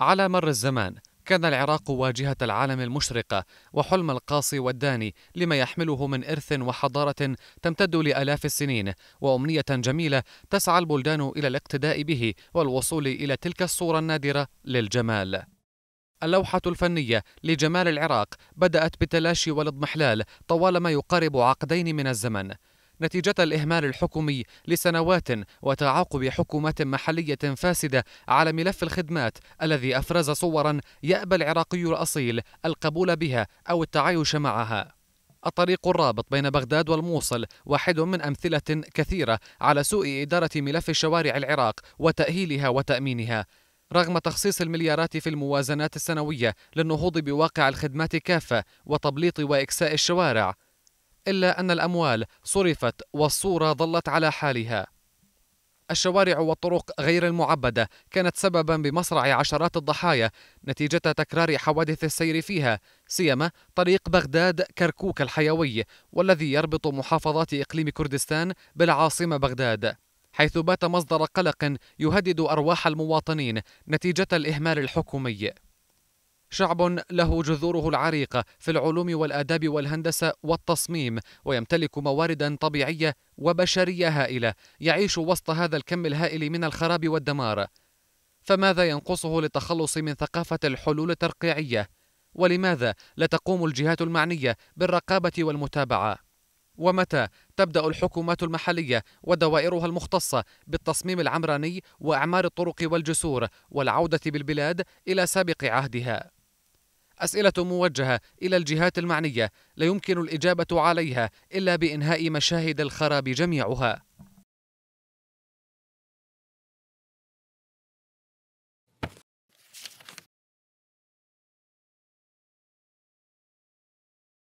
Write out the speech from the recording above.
على مر الزمان كان العراق واجهة العالم المشرقة وحلم القاصي والداني لما يحمله من إرث وحضارة تمتد لآلاف السنين وأمنية جميلة تسعى البلدان إلى الاقتداء به والوصول إلى تلك الصورة النادرة للجمال اللوحة الفنية لجمال العراق بدأت بالتلاشي والاضمحلال طوال ما يقارب عقدين من الزمن نتيجة الإهمال الحكومي لسنوات وتعاقب حكومة محلية فاسدة على ملف الخدمات الذي أفرز صورا يأبى العراقي الأصيل القبول بها أو التعايش معها الطريق الرابط بين بغداد والموصل واحد من أمثلة كثيرة على سوء إدارة ملف شوارع العراق وتأهيلها وتأمينها رغم تخصيص المليارات في الموازنات السنوية للنهوض بواقع الخدمات كافة وتبليط وإكساء الشوارع إلا أن الأموال صرفت والصورة ظلت على حالها الشوارع والطرق غير المعبدة كانت سببا بمصرع عشرات الضحايا نتيجة تكرار حوادث السير فيها سيما طريق بغداد كركوك الحيوي والذي يربط محافظات إقليم كردستان بالعاصمة بغداد حيث بات مصدر قلق يهدد أرواح المواطنين نتيجة الإهمال الحكومي شعب له جذوره العريقة في العلوم والآداب والهندسة والتصميم ويمتلك مواردا طبيعية وبشرية هائلة يعيش وسط هذا الكم الهائل من الخراب والدمار فماذا ينقصه للتخلص من ثقافة الحلول الترقيعية؟ ولماذا لا تقوم الجهات المعنية بالرقابة والمتابعة؟ ومتى تبدأ الحكومات المحلية ودوائرها المختصة بالتصميم العمراني وإعمار الطرق والجسور والعودة بالبلاد إلى سابق عهدها؟ أسئلة موجهة إلى الجهات المعنية لا يمكن الإجابة عليها إلا بإنهاء مشاهد الخراب جميعها